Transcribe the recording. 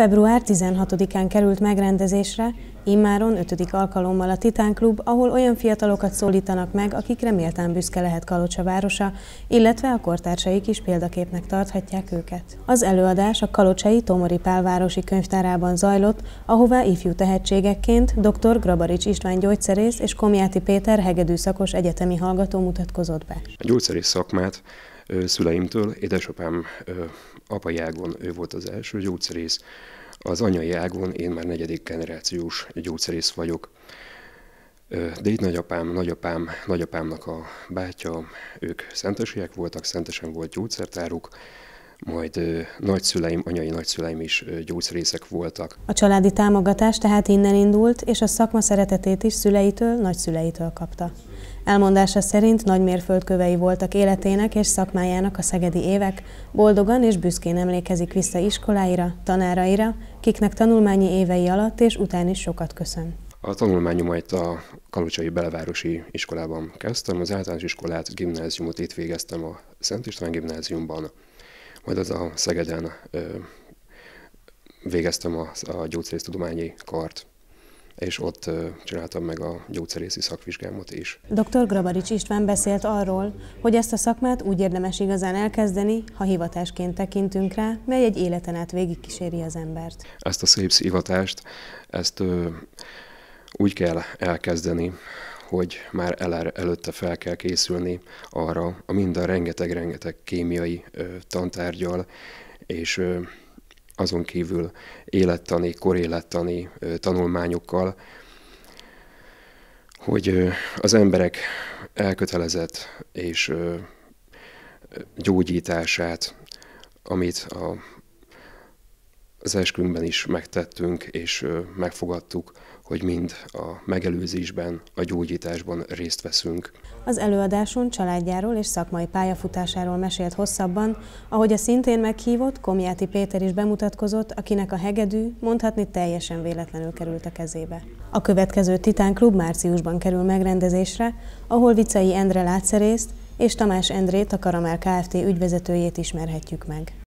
Február 16-án került megrendezésre, immáron 5. alkalommal a Titán Klub, ahol olyan fiatalokat szólítanak meg, akikre méltán büszke lehet Kalocsa városa, illetve a kortársaik is példaképnek tarthatják őket. Az előadás a Kalocsai Tomori Pálvárosi könyvtárában zajlott, ahová ifjú tehetségekként dr. Grabarics István gyógyszerész és Komjáti Péter hegedű szakos egyetemi hallgató mutatkozott be. A gyógyszerész szakmát szüleimtől. Édesapám apai ágon ő volt az első gyógyszerész, az anyai ágon én már negyedik generációs gyógyszerész vagyok. De itt nagyapám, nagyapám, nagyapámnak a bátyja, ők szentesiek voltak, szentesen volt gyógyszertáruk, majd nagyszüleim, anyai nagyszüleim is gyógyszerészek voltak. A családi támogatás tehát innen indult, és a szakma szeretetét is szüleitől, nagyszüleitől kapta. Elmondása szerint nagy mérföldkövei voltak életének és szakmájának a szegedi évek, boldogan és büszkén emlékezik vissza iskoláira, tanáraira, kiknek tanulmányi évei alatt és után is sokat köszön. A tanulmányomait a Kalucsai Belvárosi iskolában kezdtem, az általános iskolát, gimnáziumot itt végeztem a Szent István gimnáziumban, majd az a Szegeden ö, végeztem a, a tudományi kart és ott csináltam meg a gyógyszerészi szakvizsgámat is. Dr. Grabarics István beszélt arról, hogy ezt a szakmát úgy érdemes igazán elkezdeni, ha hivatásként tekintünk rá, mely egy életen át végigkíséri az embert. Ezt a szép hivatást, ezt úgy kell elkezdeni, hogy már el, előtte fel kell készülni arra a minden rengeteg-rengeteg kémiai ö, tantárgyal és ö, azon kívül élettani, korélettani tanulmányokkal, hogy az emberek elkötelezett és gyógyítását, amit a az eskünkben is megtettünk és megfogadtuk, hogy mind a megelőzésben, a gyógyításban részt veszünk. Az előadáson családjáról és szakmai pályafutásáról mesélt hosszabban, ahogy a szintén meghívott Komjáti Péter is bemutatkozott, akinek a hegedű mondhatni teljesen véletlenül került a kezébe. A következő Titán Klub márciusban kerül megrendezésre, ahol Vicei Endre látszerészt és Tamás Endrét, a Karamel Kft. ügyvezetőjét ismerhetjük meg.